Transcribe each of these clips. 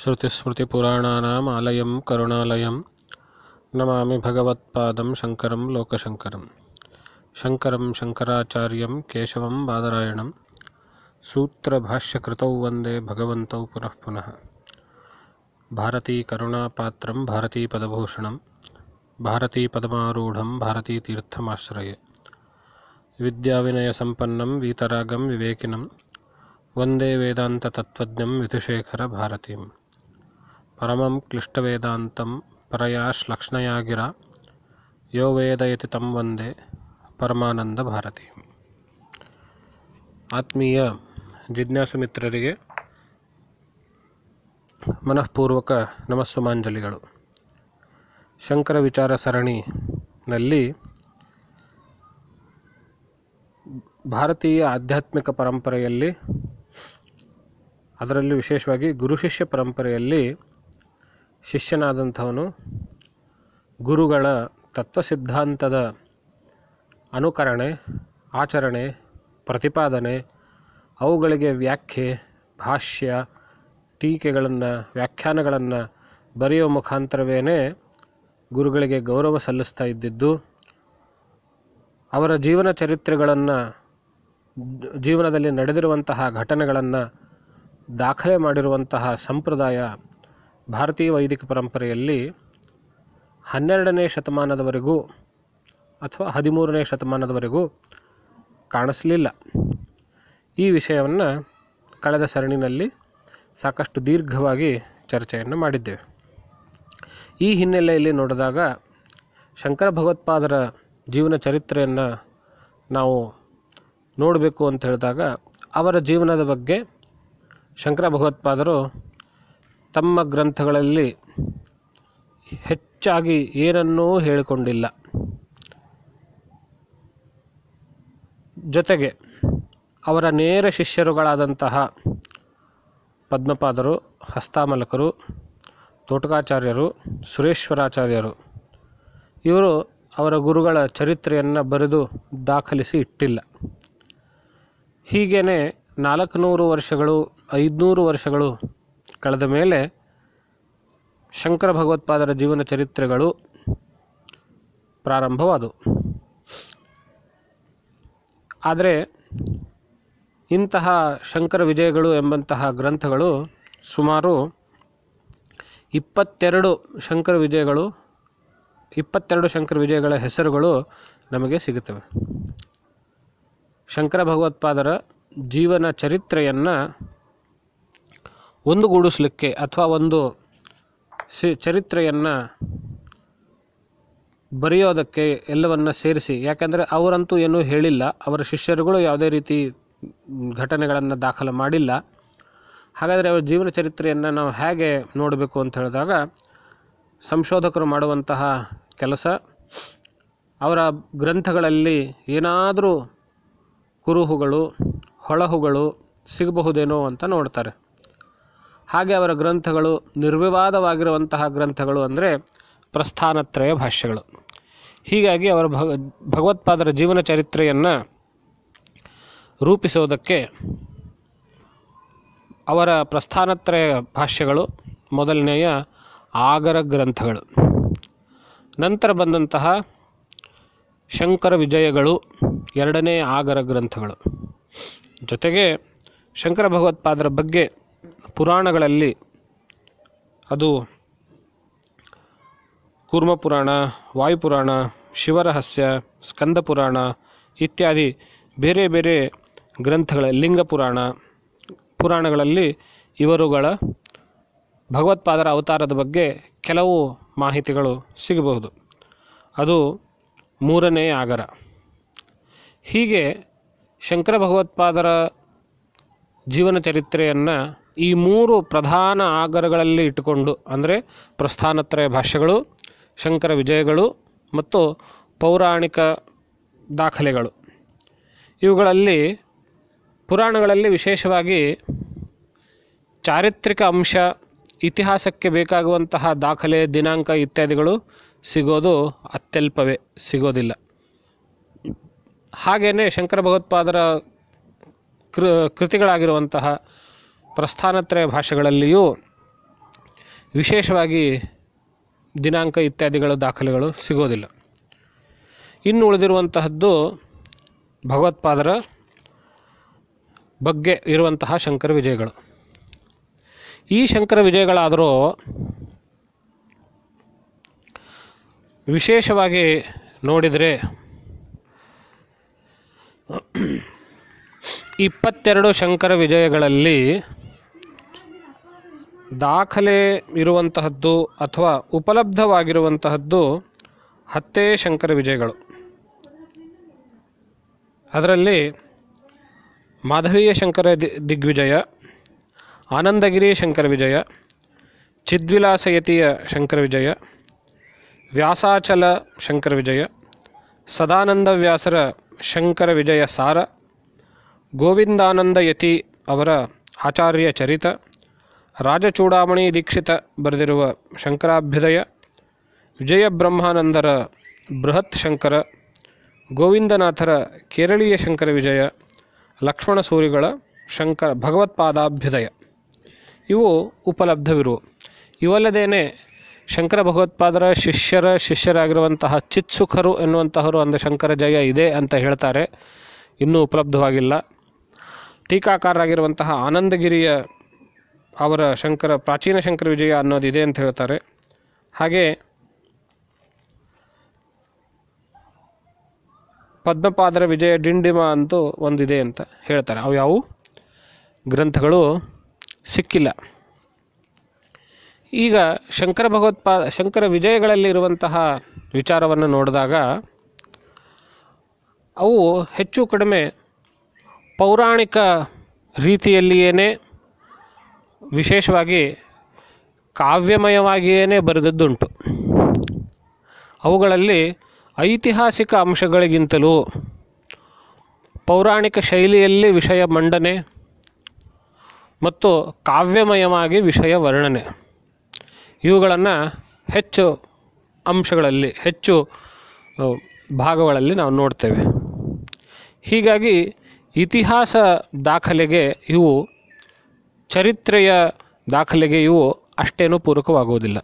श्रुतिस्मृतिपुराणानाम् आलयं नमा भगवत्द भगवत्पादं शङ्करं लोकशङ्करं शङ्करं शङ्कराचार्यं केशवं बादरायणं सूत्रभाष्यकृतौ वन्दे भगवन्तौ पुनः पुनः भारतीकरुणापात्रं भारतीपदभूषणं भारतीपदमारूढं भारतीतीर्थमाश्रये ವಿದ್ಯಾವಿನಯಸಂಪ ವೀತರಾಗಂ ವಿವೇಕಿನಂ ವಂದೇ ವೇದಾಂತ ತತ್ವಜ್ಞಂ ವಿಧುಶೇಖರ ಭಾರತೀ ಪರಮಂ ಕ್ಲಿಷ್ಟವೇದಾಂತಂ ಪರಯಾಶ್ ವೇದ ಇತಿ ತಂ ವಂದೇ ಪರಮಾನಂದ ಭಾರತಿ ಆತ್ಮೀಯ ಜಿಜ್ಞಾಸು ಮಿತ್ರರಿಗೆ ಮನಃಪೂರ್ವಕ ಶಂಕರ ವಿಚಾರ ಸರಣಿನಲ್ಲಿ ಭಾರತೀಯ ಆಧ್ಯಾತ್ಮಿಕ ಪರಂಪರೆಯಲ್ಲಿ ಅದರಲ್ಲಿ ವಿಶೇಷವಾಗಿ ಗುರು ಶಿಷ್ಯ ಪರಂಪರೆಯಲ್ಲಿ ಶಿಷ್ಯನಾದಂಥವನು ಗುರುಗಳ ತತ್ವ ಸಿದ್ಧಾಂತದ ಅನುಕರಣೆ ಆಚರಣೆ ಪ್ರತಿಪಾದನೆ ಅವುಗಳಿಗೆ ವ್ಯಾಖ್ಯೆ ಭಾಷ್ಯ ಟೀಕೆಗಳನ್ನು ವ್ಯಾಖ್ಯಾನಗಳನ್ನು ಬರೆಯುವ ಮುಖಾಂತರವೇ ಗುರುಗಳಿಗೆ ಗೌರವ ಸಲ್ಲಿಸ್ತಾ ಇದ್ದಿದ್ದು ಅವರ ಜೀವನ ಚರಿತ್ರೆಗಳನ್ನು ಜೀವನದಲ್ಲಿ ನಡೆದಿರುವಂತಹ ಘಟನೆಗಳನ್ನು ದಾಖಲೆ ಮಾಡಿರುವಂತಹ ಸಂಪ್ರದಾಯ ಭಾರತೀಯ ವೈದಿಕ ಪರಂಪರೆಯಲ್ಲಿ ಹನ್ನೆರಡನೇ ಶತಮಾನದವರೆಗೂ ಅಥವಾ ಹದಿಮೂರನೇ ಶತಮಾನದವರೆಗೂ ಕಾಣಿಸಲಿಲ್ಲ ಈ ವಿಷಯವನ್ನು ಕಳೆದ ಸರಣಿನಲ್ಲಿ ಸಾಕಷ್ಟು ದೀರ್ಘವಾಗಿ ಚರ್ಚೆಯನ್ನು ಮಾಡಿದ್ದೇವೆ ಈ ಹಿನ್ನೆಲೆಯಲ್ಲಿ ನೋಡಿದಾಗ ಶಂಕರ ಭಗವತ್ಪಾದರ ಜೀವನ ಚರಿತ್ರೆಯನ್ನು ನಾವು ನೋಡಬೇಕು ಅಂತ ಹೇಳಿದಾಗ ಅವರ ಜೀವನದ ಬಗ್ಗೆ ಶಂಕರ ಭಗವತ್ಪಾದರು ತಮ್ಮ ಗ್ರಂಥಗಳಲ್ಲಿ ಹೆಚ್ಚಾಗಿ ಏನನ್ನೂ ಹೇಳಿಕೊಂಡಿಲ್ಲ ಜೊತೆಗೆ ಅವರ ನೇರ ಶಿಷ್ಯರುಗಳಾದಂತಹ ಪದ್ಮಪಾದರು ಹಸ್ತಾಮಲಕರು ತೋಟಕಾಚಾರ್ಯರು ಸುರೇಶ್ವರಾಚಾರ್ಯರು ಇವರು ಅವರ ಗುರುಗಳ ಚರಿತ್ರೆಯನ್ನು ಬರೆದು ದಾಖಲಿಸಿ ಇಟ್ಟಿಲ್ಲ ಹೀಗೇ ನಾಲ್ಕುನೂರು ವರ್ಷಗಳು ಐದುನೂರು ವರ್ಷಗಳು ಕಳೆದ ಮೇಲೆ ಶಂಕರ ಭಗವತ್ಪಾದರ ಜೀವನ ಚರಿತ್ರೆಗಳು ಪ್ರಾರಂಭವಾದವು ಆದರೆ ಇಂತಹ ಶಂಕರ ವಿಜಯಗಳು ಎಂಬಂತಹ ಗ್ರಂಥಗಳು ಸುಮಾರು ಇಪ್ಪತ್ತೆರಡು ಶಂಕರ ವಿಜಯಗಳು ಇಪ್ಪತ್ತೆರಡು ಶಂಕರ ವಿಜಯಗಳ ಹೆಸರುಗಳು ನಮಗೆ ಸಿಗುತ್ತವೆ ಶಂಕರ ಭಗವತ್ಪಾದರ ಜೀವನ ಚರಿತ್ರೆಯನ್ನು ಒಂದುಗೂಡಿಸ್ಲಿಕ್ಕೆ ಅಥವಾ ಒಂದು ಸಿ ಚರಿತ್ರೆಯನ್ನು ಬರೆಯೋದಕ್ಕೆ ಎಲ್ಲವನ್ನು ಸೇರಿಸಿ ಯಾಕೆಂದರೆ ಅವರಂತೂ ಏನೂ ಹೇಳಿಲ್ಲ ಅವರ ಶಿಷ್ಯರುಗಳು ಯಾವುದೇ ರೀತಿ ಘಟನೆಗಳನ್ನು ದಾಖಲು ಮಾಡಿಲ್ಲ ಹಾಗಾದರೆ ಅವರ ಜೀವನ ಚರಿತ್ರೆಯನ್ನು ನಾವು ಹೇಗೆ ನೋಡಬೇಕು ಅಂತ ಹೇಳಿದಾಗ ಸಂಶೋಧಕರು ಮಾಡುವಂತಹ ಕೆಲಸ ಅವರ ಗ್ರಂಥಗಳಲ್ಲಿ ಏನಾದರೂ ಕುರುಹುಗಳು ಹೊಳಹುಗಳು ಸಿಗಬಹುದೇನೋ ಅಂತ ನೋಡ್ತಾರೆ ಹಾಗೆ ಅವರ ಗ್ರಂಥಗಳು ನಿರ್ವಿವಾದವಾಗಿರುವಂತಹ ಗ್ರಂಥಗಳು ಅಂದರೆ ಪ್ರಸ್ಥಾನತ್ರಯ ಭಾಷ್ಯಗಳು ಹೀಗಾಗಿ ಅವರ ಭಗ ಭಗವತ್ಪಾದರ ಜೀವನ ಚರಿತ್ರೆಯನ್ನು ರೂಪಿಸೋದಕ್ಕೆ ಅವರ ಪ್ರಸ್ಥಾನತ್ರಯ ಭಾಷ್ಯಗಳು ಮೊದಲನೆಯ ಆಗರ ಗ್ರಂಥಗಳು ನಂತರ ಬಂದಂತಹ ಶಂಕರ ವಿಜಯಗಳು ಎರಡನೇ ಆಗರ ಗ್ರಂಥಗಳು ಜೊತೆಗೆ ಶಂಕರ ಭಗವತ್ಪಾದರ ಬಗ್ಗೆ ಪುರಾಣಗಳಲ್ಲಿ ಅದು ಕೂರ್ಮ ಪುರಾಣ ವಾಯುಪುರಾಣ ಶಿವರಹಸ್ಯ ಸ್ಕಂದ ಪುರಾಣ ಇತ್ಯಾದಿ ಬೇರೆ ಬೇರೆ ಗ್ರಂಥಗಳ ಲಿಂಗ ಪುರಾಣ ಪುರಾಣಗಳಲ್ಲಿ ಇವರುಗಳ ಭಗವತ್ಪಾದರ ಅವತಾರದ ಬಗ್ಗೆ ಕೆಲವು ಮಾಹಿತಿಗಳು ಸಿಗಬಹುದು ಅದು ಮೂರನೇ ಆಗರ ಹೀಗೆ ಶಂಕರ ಭಗವತ್ಪಾದರ ಜೀವನ ಚರಿತ್ರೆಯನ್ನು ಈ ಮೂರು ಪ್ರಧಾನ ಆಗರಗಳಲ್ಲಿ ಇಟ್ಟುಕೊಂಡು ಅಂದರೆ ಪ್ರಸ್ಥಾನತ್ರಯ ಭಾಷೆಗಳು ಶಂಕರ ವಿಜಯಗಳು ಮತ್ತು ಪೌರಾಣಿಕ ದಾಖಲೆಗಳು ಇವುಗಳಲ್ಲಿ ಪುರಾಣಗಳಲ್ಲಿ ವಿಶೇಷವಾಗಿ ಚಾರಿತ್ರಿಕ ಅಂಶ ಇತಿಹಾಸಕ್ಕೆ ಬೇಕಾಗುವಂತಹ ದಾಖಲೆ ದಿನಾಂಕ ಇತ್ಯಾದಿಗಳು ಸಿಗೋದು ಅತ್ಯಲ್ಪವೇ ಸಿಗೋದಿಲ್ಲ ಹಾಗೆಯೇ ಶಂಕರ ಭಗವತ್ಪಾದರ ಕೃ ಕೃತಿಗಳಾಗಿರುವಂತಹ ಪ್ರಸ್ಥಾನತ್ರಯ ಭಾಷೆಗಳಲ್ಲಿಯೂ ವಿಶೇಷವಾಗಿ ದಿನಾಂಕ ಇತ್ಯಾದಿಗಳ ದಾಖಲೆಗಳು ಸಿಗೋದಿಲ್ಲ ಇನ್ನು ಉಳಿದಿರುವಂತಹದ್ದು ಭಗವತ್ಪಾದರ ಬಗ್ಗೆ ಇರುವಂತಹ ಶಂಕರ ವಿಜಯಗಳು ಈ ಶಂಕರ ವಿಜಯಗಳಾದರೂ ವಿಶೇಷವಾಗಿ ನೋಡಿದರೆ ಇಪ್ಪತ್ತೆರಡು ಶಂಕರ ವಿಜಯಗಳಲ್ಲಿ ದಾಖಲೆ ಇರುವಂತಹದ್ದು ಅಥವಾ ಉಪಲಬ್ಧವಾಗಿರುವಂತಹದ್ದು ಹತ್ತೇ ಶಂಕರ ವಿಜಯಗಳು ಅದರಲ್ಲಿ ಮಾಧವೀಯ ಶಂಕರ ದಿ ದಿಗ್ವಿಜಯ ಆನಂದಗಿರಿ ಶಂಕರ ವಿಜಯ ಚಿದ್ವಿಲಾಸಯತಿಯ ಶಂಕರ ವಿಜಯ ವ್ಯಾಸಾಚಲ ಶಂಕರ ವಿಜಯ ಸದಾನಂದ ವ್ಯಾಸರ ಶಂಕರ ವಿಜಯ ಸಾರ ಗೋವಿಂದಾನಂದ ಯತಿ ಅವರ ಆಚಾರ್ಯ ಚರಿತ ರಾಜಚೂಡಾಮಣಿ ದೀಕ್ಷಿತ ಬರೆದಿರುವ ಶಂಕರಾಭ್ಯುದಯ ವಿಜಯ ಬ್ರಹ್ಮಾನಂದರ ಬೃಹತ್ ಶಂಕರ ಗೋವಿಂದನಾಥರ ಕೇರಳೀಯ ಶಂಕರ ವಿಜಯ ಲಕ್ಷ್ಮಣ ಸೂರಿಗಳ ಶಂಕರ ಭಗವತ್ಪಾದಾಭ್ಯುದಯ ಇವು ಉಪಲಬ್ಧವಿರುವು ಇವಲ್ಲದೇನೆ ಶಂಕರ ಭಗವತ್ಪಾದರ ಶಿಷ್ಯರ ಶಿಷ್ಯರಾಗಿರುವಂತಹ ಚಿತ್ಸುಖರು ಎನ್ನುವಂತಹರು ಅಂದರೆ ಶಂಕರ ಜಯ ಇದೆ ಅಂತ ಹೇಳ್ತಾರೆ ಇನ್ನೂ ಉಪಲಬ್ಧವಾಗಿಲ್ಲ ಟೀಕಾಕಾರರಾಗಿರುವಂತಹ ಆನಂದಗಿರಿಯ ಅವರ ಶಂಕರ ಪ್ರಾಚೀನ ಶಂಕರ ವಿಜಯ ಅನ್ನೋದಿದೆ ಅಂತ ಹೇಳ್ತಾರೆ ಹಾಗೆ ಪದ್ಮಪಾದರ ವಿಜಯ ಡಿಂಡಿಮ ಅಂತೂ ಒಂದಿದೆ ಅಂತ ಹೇಳ್ತಾರೆ ಅವು ಯಾವು ಗ್ರಂಥಗಳು ಸಿಕ್ಕಿಲ್ಲ ಈಗ ಶಂಕರ ಭಗವತ್ಪಾದ ಶಂಕರ ವಿಜಯಗಳಲ್ಲಿರುವಂತಹ ವಿಚಾರವನ್ನು ನೋಡಿದಾಗ ಅವು ಹೆಚ್ಚು ಕಡಿಮೆ ಪೌರಾಣಿಕ ರೀತಿಯಲ್ಲಿಯೇ ವಿಶೇಷವಾಗಿ ಕಾವ್ಯಮಯವಾಗಿಯೇ ಬರೆದದ್ದುಂಟು ಅವುಗಳಲ್ಲಿ ಐತಿಹಾಸಿಕ ಅಂಶಗಳಿಗಿಂತಲೂ ಪೌರಾಣಿಕ ಶೈಲಿಯಲ್ಲಿ ವಿಷಯ ಮಂಡನೆ ಮತ್ತು ಕಾವ್ಯಮಯವಾಗಿ ವಿಷಯ ವರ್ಣನೆ ಇವುಗಳನ್ನು ಹೆಚ್ಚು ಅಂಶಗಳಲ್ಲಿ ಹೆಚ್ಚು ಭಾಗಗಳಲ್ಲಿ ನಾವು ನೋಡ್ತೇವೆ ಹೀಗಾಗಿ ಇತಿಹಾಸ ದಾಖಲೆಗೆ ಇವು ಚರಿತ್ರೆಯ ದಾಖಲೆಗೆ ಇವು ಅಷ್ಟೇನೂ ಪೂರಕವಾಗುವುದಿಲ್ಲ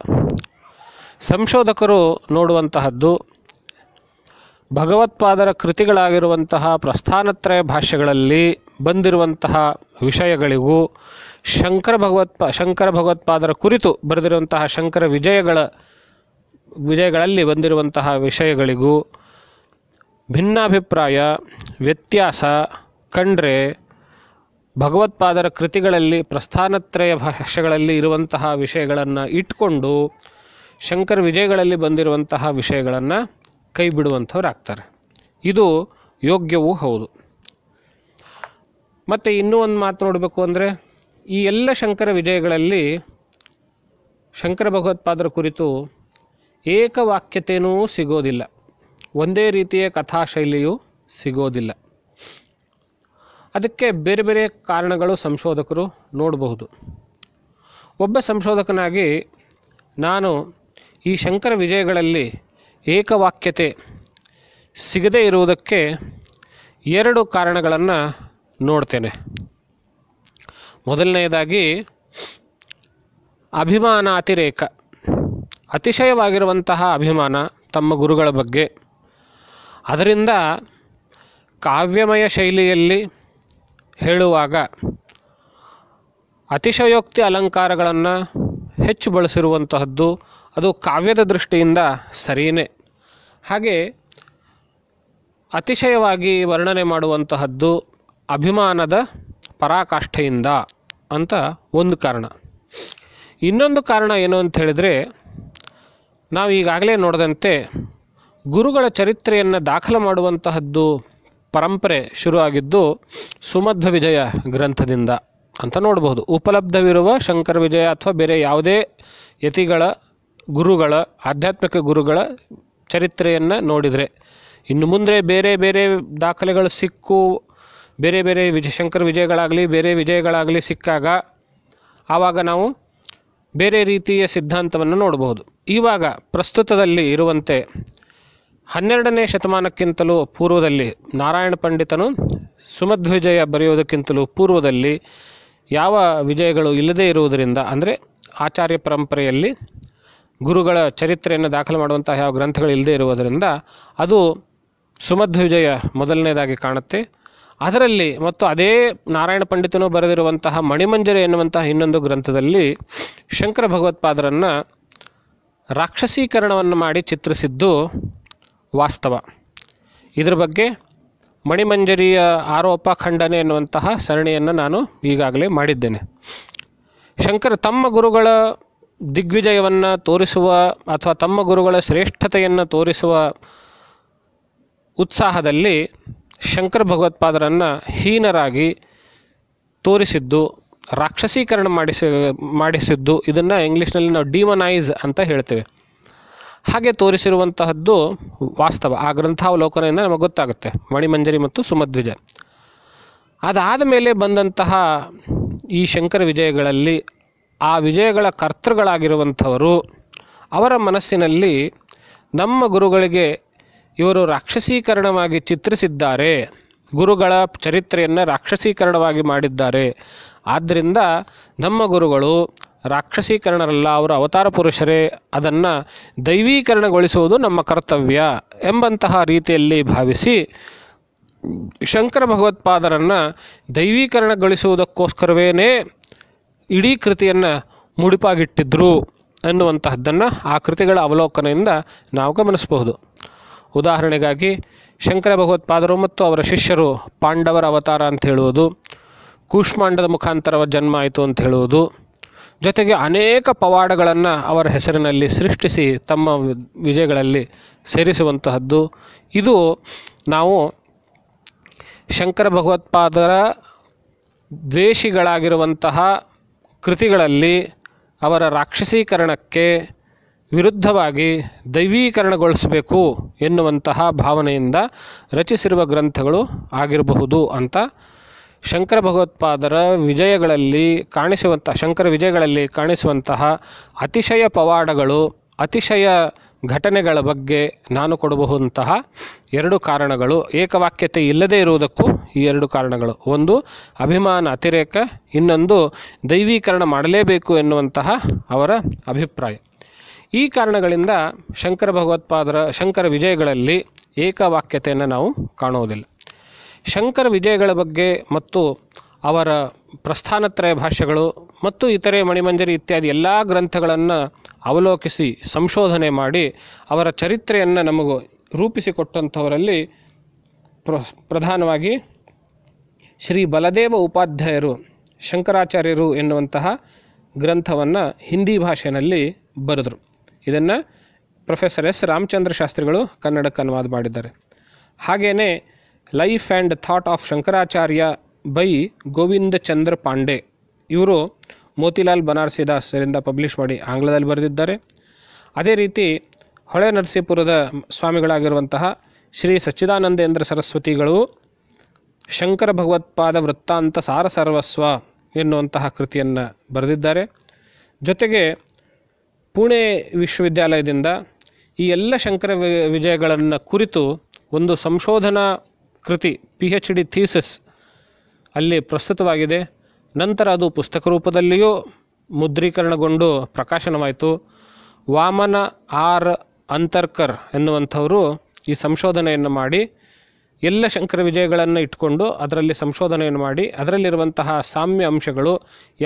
ಸಂಶೋಧಕರು ನೋಡುವಂತಹದ್ದು ಭಗವತ್ಪಾದರ ಕೃತಿಗಳಾಗಿರುವಂತಹ ಪ್ರಸ್ಥಾನತ್ರಯ ಭಾಷೆಗಳಲ್ಲಿ ಬಂದಿರುವಂತಹ ವಿಷಯಗಳಿಗೂ ಶಂಕರ ಭಗವತ್ಪ ಶಂಕರ ಭಗವತ್ಪಾದರ ಕುರಿತು ಬರೆದಿರುವಂತಹ ಶಂಕರ ವಿಜಯಗಳ ವಿಜಯಗಳಲ್ಲಿ ಬಂದಿರುವಂತಹ ವಿಷಯಗಳಿಗೂ ಭಿನ್ನಾಭಿಪ್ರಾಯ ವ್ಯತ್ಯಾಸ ಕಂಡ್ರೆ ಭಗವತ್ಪಾದರ ಕೃತಿಗಳಲ್ಲಿ ಪ್ರಸ್ಥಾನತ್ರಯ ಭಾಷೆಗಳಲ್ಲಿ ಇರುವಂತಹ ವಿಷಯಗಳನ್ನು ಇಟ್ಕೊಂಡು ಶಂಕರ ವಿಜಯಗಳಲ್ಲಿ ಬಂದಿರುವಂತಹ ವಿಷಯಗಳನ್ನು ಕೈ ಬಿಡುವಂಥವ್ರು ಆಗ್ತಾರೆ ಇದು ಯೋಗ್ಯವೂ ಹೌದು ಮತ್ತು ಇನ್ನೂ ಒಂದು ಮಾತು ನೋಡಬೇಕು ಅಂದರೆ ಈ ಎಲ್ಲ ಶಂಕರ ವಿಜಯಗಳಲ್ಲಿ ಶಂಕರ ಭಗವತ್ಪಾದರ ಕುರಿತು ಏಕವಾಕ್ಯತೆಯೂ ಸಿಗೋದಿಲ್ಲ ಒಂದೇ ರೀತಿಯ ಕಥಾಶೈಲಿಯೂ ಸಿಗೋದಿಲ್ಲ ಅದಕ್ಕೆ ಬೇರೆ ಬೇರೆ ಕಾರಣಗಳು ಸಂಶೋಧಕರು ನೋಡಬಹುದು ಒಬ್ಬ ಸಂಶೋಧಕನಾಗಿ ನಾನು ಈ ಶಂಕರ ವಿಜಯಗಳಲ್ಲಿ ಏಕವಾಕ್ಯತೆ ಸಿಗದೇ ಇರುವುದಕ್ಕೆ ಎರಡು ಕಾರಣಗಳನ್ನು ನೋಡ್ತೇನೆ ಮೊದಲನೆಯದಾಗಿ ಅಭಿಮಾನ ಅತಿರೇಕ ಅತಿಶಯವಾಗಿರುವಂತಹ ಅಭಿಮಾನ ತಮ್ಮ ಗುರುಗಳ ಬಗ್ಗೆ ಅದರಿಂದ ಕಾವ್ಯಮಯ ಶೈಲಿಯಲ್ಲಿ ಹೇಳುವಾಗ ಅತಿಶಯೋಕ್ತಿ ಅಲಂಕಾರಗಳನ್ನು ಹೆಚ್ಚು ಬಳಸಿರುವಂತಹದ್ದು ಅದು ಕಾವ್ಯದ ದೃಷ್ಟಿಯಿಂದ ಸರಿಯೇ ಹಾಗೆ ಅತಿಶಯವಾಗಿ ವರ್ಣನೆ ಮಾಡುವಂತಹದ್ದು ಅಭಿಮಾನದ ಪರಾಕಾಷ್ಠೆಯಿಂದ ಅಂತ ಒಂದು ಕಾರಣ ಇನ್ನೊಂದು ಕಾರಣ ಏನು ಅಂತ ಹೇಳಿದರೆ ನಾವು ಈಗಾಗಲೇ ನೋಡಿದಂತೆ ಗುರುಗಳ ಚರಿತ್ರೆಯನ್ನು ದಾಖಲು ಮಾಡುವಂತಹದ್ದು ಪರಂಪರೆ ಶುರುವಾಗಿದ್ದು ಸುಮಧ್ವ ವಿಜಯ ಗ್ರಂಥದಿಂದ ಅಂತ ನೋಡಬಹುದು ಉಪಲಬ್ಧವಿರುವ ಶಂಕರ ವಿಜಯ ಅಥವಾ ಬೇರೆ ಯಾವುದೇ ಯತಿಗಳ ಗುರುಗಳ ಆಧ್ಯಾತ್ಮಿಕ ಗುರುಗಳ ಚರಿತ್ರೆಯನ್ನು ನೋಡಿದರೆ ಇನ್ನು ಮುಂದೆ ಬೇರೆ ಬೇರೆ ದಾಖಲೆಗಳು ಸಿಕ್ಕು ಬೇರೆ ಬೇರೆ ವಿಜಯ ಶಂಕರ್ ವಿಜಯಗಳಾಗಲಿ ಬೇರೆ ವಿಜಯಗಳಾಗಲಿ ಸಿಕ್ಕಾಗ ಆವಾಗ ನಾವು ಬೇರೆ ರೀತಿಯ ಸಿದ್ಧಾಂತವನ್ನು ನೋಡಬಹುದು ಇವಾಗ ಪ್ರಸ್ತುತದಲ್ಲಿ ಇರುವಂತೆ ಹನ್ನೆರಡನೇ ಶತಮಾನಕ್ಕಿಂತಲೂ ಪೂರ್ವದಲ್ಲಿ ನಾರಾಯಣ ಪಂಡಿತನು ಸುಮಧ್ವಿಜಯ ಬರೆಯುವುದಕ್ಕಿಂತಲೂ ಪೂರ್ವದಲ್ಲಿ ಯಾವ ವಿಜಯಗಳು ಇಲ್ಲದೇ ಇರುವುದರಿಂದ ಅಂದರೆ ಆಚಾರ್ಯ ಪರಂಪರೆಯಲ್ಲಿ ಗುರುಗಳ ಚರಿತ್ರೆಯನ್ನು ದಾಖಲು ಮಾಡುವಂತಹ ಯಾವ ಗ್ರಂಥಗಳು ಇಲ್ಲದೇ ಇರುವುದರಿಂದ ಅದು ಸುಮಧ್ವಿಜಯ ಮೊದಲನೇದಾಗಿ ಕಾಣುತ್ತೆ ಅದರಲ್ಲಿ ಮತ್ತು ಅದೇ ನಾರಾಯಣ ಪಂಡಿತನು ಬರೆದಿರುವಂತಹ ಮಣಿಮಂಜರಿ ಎನ್ನುವಂತಹ ಇನ್ನೊಂದು ಗ್ರಂಥದಲ್ಲಿ ಶಂಕರ ಭಗವತ್ಪಾದರನ್ನು ರಾಕ್ಷಸೀಕರಣವನ್ನು ಮಾಡಿ ಚಿತ್ರಿಸಿದ್ದು ವಾಸ್ತವ ಇದರ ಬಗ್ಗೆ ಮಣಿಮಂಜರಿಯ ಆರೋಪ ಖಂಡನೆ ಎನ್ನುವಂತಹ ಸರಣಿಯನ್ನು ನಾನು ಈಗಾಗಲೇ ಮಾಡಿದ್ದೇನೆ ಶಂಕರ ತಮ್ಮ ಗುರುಗಳ ದಿಗ್ವಿಜಯವನ್ನು ತೋರಿಸುವ ಅಥವಾ ತಮ್ಮ ಗುರುಗಳ ಶ್ರೇಷ್ಠತೆಯನ್ನು ತೋರಿಸುವ ಉತ್ಸಾಹದಲ್ಲಿ ಶಂಕರ ಭಗವತ್ಪಾದರನ್ನು ಹೀನರಾಗಿ ತೋರಿಸಿದ್ದು ರಾಕ್ಷಸೀಕರಣ ಮಾಡಿಸಿ ಮಾಡಿಸಿದ್ದು ಇದನ್ನು ಇಂಗ್ಲೀಷ್ನಲ್ಲಿ ನಾವು ಡಿಮನೈಸ್ ಅಂತ ಹೇಳ್ತೇವೆ ಹಾಗೆ ತೋರಿಸಿರುವಂತಹದ್ದು ವಾಸ್ತವ ಆ ಗ್ರಂಥಾವಲೋಕನದಿಂದ ನಮಗೆ ಗೊತ್ತಾಗುತ್ತೆ ಮಣಿಮಂಜರಿ ಮತ್ತು ಸುಮಧ್ವಿಜ ಅದಾದ ಮೇಲೆ ಬಂದಂತಹ ಈ ಶಂಕರ ವಿಜಯಗಳಲ್ಲಿ ಆ ವಿಜಯಗಳ ಕರ್ತೃಗಳಾಗಿರುವಂಥವರು ಅವರ ಮನಸ್ಸಿನಲ್ಲಿ ನಮ್ಮ ಗುರುಗಳಿಗೆ ಇವರು ರಾಕ್ಷಸೀಕರಣವಾಗಿ ಚಿತ್ರಿಸಿದ್ದಾರೆ ಗುರುಗಳ ಚರಿತ್ರೆಯನ್ನು ರಾಕ್ಷಸೀಕರಣವಾಗಿ ಮಾಡಿದ್ದಾರೆ ಆದ್ದರಿಂದ ನಮ್ಮ ಗುರುಗಳು ರಾಕ್ಷಸೀಕರಣರಲ್ಲ ಅವರ ಅವತಾರ ಪುರುಷರೇ ಅದನ್ನು ದೈವೀಕರಣಗೊಳಿಸುವುದು ನಮ್ಮ ಕರ್ತವ್ಯ ಎಂಬಂತಹ ರೀತಿಯಲ್ಲಿ ಭಾವಿಸಿ ಶಂಕರ ಭಗವತ್ಪಾದರನ್ನು ದೈವೀಕರಣಗೊಳಿಸುವುದಕ್ಕೋಸ್ಕರವೇ ಇಡೀ ಕೃತಿಯನ್ನು ಮುಡಿಪಾಗಿಟ್ಟಿದ್ರು ಅನ್ನುವಂತಹದ್ದನ್ನು ಆ ಕೃತಿಗಳ ಅವಲೋಕನೆಯಿಂದ ನಾವು ಗಮನಿಸಬಹುದು ಉದಾಹರಣೆಗಾಗಿ ಶಂಕರ ಭಗವತ್ಪಾದರು ಮತ್ತು ಅವರ ಶಿಷ್ಯರು ಪಾಂಡವರ ಅವತಾರ ಅಂತ ಹೇಳುವುದು ಕೂಷ್ಮಾಂಡದ ಮುಖಾಂತರ ಜನ್ಮ ಆಯಿತು ಅಂತ ಹೇಳುವುದು ಜೊತೆಗೆ ಅನೇಕ ಪವಾಡಗಳನ್ನು ಅವರ ಹೆಸರಿನಲ್ಲಿ ಸೃಷ್ಟಿಸಿ ತಮ್ಮ ವಿಜಯಗಳಲ್ಲಿ ಸೇರಿಸುವಂತಹದ್ದು ಇದು ನಾವು ಶಂಕರ ಭಗವತ್ಪಾದರ ದ್ವೇಷಿಗಳಾಗಿರುವಂತಹ ಕೃತಿಗಳಲ್ಲಿ ಅವರ ರಾಕ್ಷಸೀಕರಣಕ್ಕೆ ವಿರುದ್ಧವಾಗಿ ದೈವೀಕರಣಗೊಳಿಸಬೇಕು ಎನ್ನುವಂತಹ ಭಾವನೆಯಿಂದ ರಚಿಸಿರುವ ಗ್ರಂಥಗಳು ಆಗಿರಬಹುದು ಅಂತ ಶಂಕರ ಭಗವತ್ಪಾದರ ವಿಜಯಗಳಲ್ಲಿ ಕಾಣಿಸುವಂಥ ಶಂಕರ ವಿಜಯಗಳಲ್ಲಿ ಕಾಣಿಸುವಂತಹ ಅತಿಶಯ ಪವಾಡಗಳು ಅತಿಶಯ ಘಟನೆಗಳ ಬಗ್ಗೆ ನಾನು ಕೊಡಬಹುದಂತಹ ಎರಡು ಕಾರಣಗಳು ಏಕವಾಕ್ಯತೆ ಇಲ್ಲದೇ ಇರುವುದಕ್ಕೂ ಈ ಎರಡು ಕಾರಣಗಳು ಒಂದು ಅಭಿಮಾನ ಅತಿರೇಕ ಇನ್ನೊಂದು ದೈವೀಕರಣ ಮಾಡಲೇಬೇಕು ಎನ್ನುವಂತಹ ಅವರ ಅಭಿಪ್ರಾಯ ಈ ಕಾರಣಗಳಿಂದ ಶಂಕರ ಭಗವತ್ಪಾದರ ಶಂಕರ ವಿಜಯಗಳಲ್ಲಿ ಏಕವಾಕ್ಯತೆಯನ್ನು ನಾವು ಕಾಣುವುದಿಲ್ಲ ಶಂಕರ ವಿಜಯಗಳ ಬಗ್ಗೆ ಮತ್ತು ಅವರ ಪ್ರಸ್ಥಾನತ್ರಯ ಭಾಷೆಗಳು ಮತ್ತು ಇತರೆ ಮಣಿಮಂಜರಿ ಇತ್ಯಾದಿ ಎಲ್ಲ ಗ್ರಂಥಗಳನ್ನು ಅವಲೋಕಿಸಿ ಸಂಶೋಧನೆ ಮಾಡಿ ಅವರ ಚರಿತ್ರೆಯನ್ನು ನಮಗೂ ರೂಪಿಸಿಕೊಟ್ಟಂಥವರಲ್ಲಿ ಪ್ರ ಪ್ರಧಾನವಾಗಿ ಶ್ರೀ ಬಲದೇವ ಉಪಾಧ್ಯಾಯರು ಶಂಕರಾಚಾರ್ಯರು ಎನ್ನುವಂತಹ ಗ್ರಂಥವನ್ನು ಹಿಂದಿ ಭಾಷೆಯಲ್ಲಿ ಬರೆದರು ಇದನ್ನು ಪ್ರೊಫೆಸರ್ ಎಸ್ ರಾಮಚಂದ್ರ ಶಾಸ್ತ್ರಿಗಳು ಕನ್ನಡಕ್ಕೆ ಅನುವಾದ ಮಾಡಿದ್ದಾರೆ ಹಾಗೆಯೇ life and thought of Shankaracharya by Govind Chandra Pande ಇವರು ಮೋತಿಲಾಲ್ ದಾಸರಿಂದ ಪಬ್ಲಿಷ್ ಮಾಡಿ ಆಂಗ್ಲದಲ್ಲಿ ಬರೆದಿದ್ದಾರೆ ಅದೇ ರೀತಿ ಹೊಳೆ ನರಸೀಪುರದ ಸ್ವಾಮಿಗಳಾಗಿರುವಂತಹ ಶ್ರೀ ಸಚ್ಚಿದಾನಂದೇಂದ್ರ ಸರಸ್ವತಿಗಳು ಶಂಕರ ಭಗವತ್ಪಾದ ವೃತ್ತಾಂತ ಸಾರ ಸರ್ವಸ್ವ ಎನ್ನುವಂತಹ ಕೃತಿಯನ್ನು ಬರೆದಿದ್ದಾರೆ ಜೊತೆಗೆ ಪುಣೆ ವಿಶ್ವವಿದ್ಯಾಲಯದಿಂದ ಈ ಎಲ್ಲ ಶಂಕರ ವಿಜಯಗಳನ್ನು ಕುರಿತು ಒಂದು ಸಂಶೋಧನಾ ಕೃತಿ ಪಿ ಎಚ್ ಡಿ ಥೀಸಸ್ ಅಲ್ಲಿ ಪ್ರಸ್ತುತವಾಗಿದೆ ನಂತರ ಅದು ಪುಸ್ತಕ ರೂಪದಲ್ಲಿಯೂ ಮುದ್ರೀಕರಣಗೊಂಡು ಪ್ರಕಾಶನವಾಯಿತು ವಾಮನ ಆರ್ ಅಂತರ್ಕರ್ ಎನ್ನುವಂಥವರು ಈ ಸಂಶೋಧನೆಯನ್ನು ಮಾಡಿ ಎಲ್ಲ ಶಂಕರ ವಿಜಯಗಳನ್ನು ಇಟ್ಕೊಂಡು ಅದರಲ್ಲಿ ಸಂಶೋಧನೆಯನ್ನು ಮಾಡಿ ಅದರಲ್ಲಿರುವಂತಹ ಸಾಮ್ಯ ಅಂಶಗಳು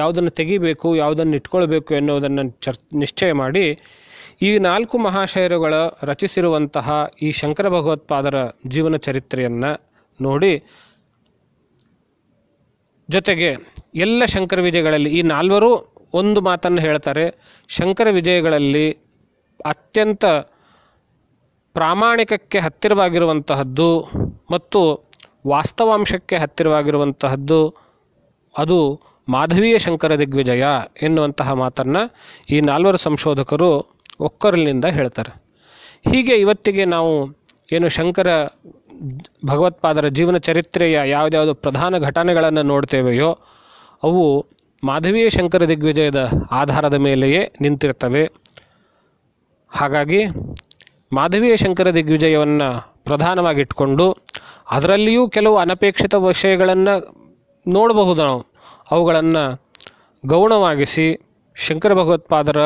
ಯಾವುದನ್ನು ತೆಗಿಬೇಕು ಯಾವುದನ್ನು ಇಟ್ಕೊಳ್ಬೇಕು ಎನ್ನುವುದನ್ನು ಚರ್ ನಿಶ್ಚಯ ಮಾಡಿ ಈ ನಾಲ್ಕು ಮಹಾಶಯರುಗಳ ರಚಿಸಿರುವಂತಹ ಈ ಶಂಕರ ಭಗವತ್ಪಾದರ ಜೀವನ ಚರಿತ್ರೆಯನ್ನು ನೋಡಿ ಜೊತೆಗೆ ಎಲ್ಲ ಶಂಕರ ವಿಜಯಗಳಲ್ಲಿ ಈ ನಾಲ್ವರು ಒಂದು ಮಾತನ್ನು ಹೇಳ್ತಾರೆ ಶಂಕರ ವಿಜಯಗಳಲ್ಲಿ ಅತ್ಯಂತ ಪ್ರಾಮಾಣಿಕಕ್ಕೆ ಹತ್ತಿರವಾಗಿರುವಂತಹದ್ದು ಮತ್ತು ವಾಸ್ತವಾಂಶಕ್ಕೆ ಹತ್ತಿರವಾಗಿರುವಂತಹದ್ದು ಅದು ಮಾಧವೀಯ ಶಂಕರ ದಿಗ್ವಿಜಯ ಎನ್ನುವಂತಹ ಮಾತನ್ನು ಈ ನಾಲ್ವರು ಸಂಶೋಧಕರು ಒಕ್ಕರಲಿನಿಂದ ಹೇಳ್ತಾರೆ ಹೀಗೆ ಇವತ್ತಿಗೆ ನಾವು ಏನು ಶಂಕರ ಭಗವತ್ಪಾದರ ಜೀವನ ಚರಿತ್ರೆಯ ಯಾವುದ್ಯಾವುದು ಪ್ರಧಾನ ಘಟನೆಗಳನ್ನು ನೋಡ್ತೇವೆಯೋ ಅವು ಮಾಧವೀಯ ಶಂಕರ ದಿಗ್ವಿಜಯದ ಆಧಾರದ ಮೇಲೆಯೇ ನಿಂತಿರ್ತವೆ ಹಾಗಾಗಿ ಮಾಧವೀಯ ಶಂಕರ ದಿಗ್ವಿಜಯವನ್ನು ಪ್ರಧಾನವಾಗಿಟ್ಕೊಂಡು ಅದರಲ್ಲಿಯೂ ಕೆಲವು ಅನಪೇಕ್ಷಿತ ವಿಷಯಗಳನ್ನು ನೋಡಬಹುದು ನಾವು ಅವುಗಳನ್ನು ಗೌಣವಾಗಿಸಿ ಶಂಕರ ಭಗವತ್ಪಾದರ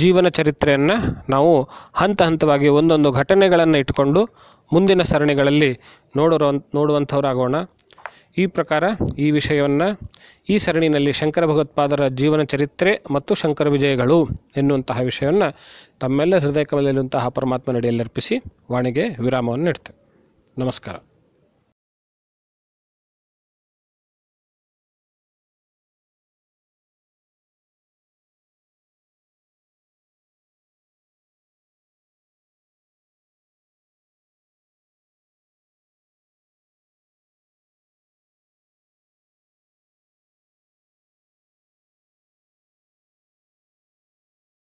ಜೀವನ ಚರಿತ್ರೆಯನ್ನು ನಾವು ಹಂತ ಹಂತವಾಗಿ ಒಂದೊಂದು ಘಟನೆಗಳನ್ನು ಇಟ್ಕೊಂಡು ಮುಂದಿನ ಸರಣಿಗಳಲ್ಲಿ ನೋಡೋರು ನೋಡುವಂಥವರಾಗೋಣ ಈ ಪ್ರಕಾರ ಈ ವಿಷಯವನ್ನು ಈ ಸರಣಿನಲ್ಲಿ ಶಂಕರ ಭಗವತ್ಪಾದರ ಜೀವನ ಚರಿತ್ರೆ ಮತ್ತು ಶಂಕರ ವಿಜಯಗಳು ಎನ್ನುವಂತಹ ವಿಷಯವನ್ನು ತಮ್ಮೆಲ್ಲ ಹೃದಯ ಕಮಲಿರುವಂತಹ ಪರಮಾತ್ಮನಡಿಯಲ್ಲಿ ಅರ್ಪಿಸಿ ವಾಣಿಗೆ ವಿರಾಮವನ್ನು ನೀಡ್ತೇವೆ ನಮಸ್ಕಾರ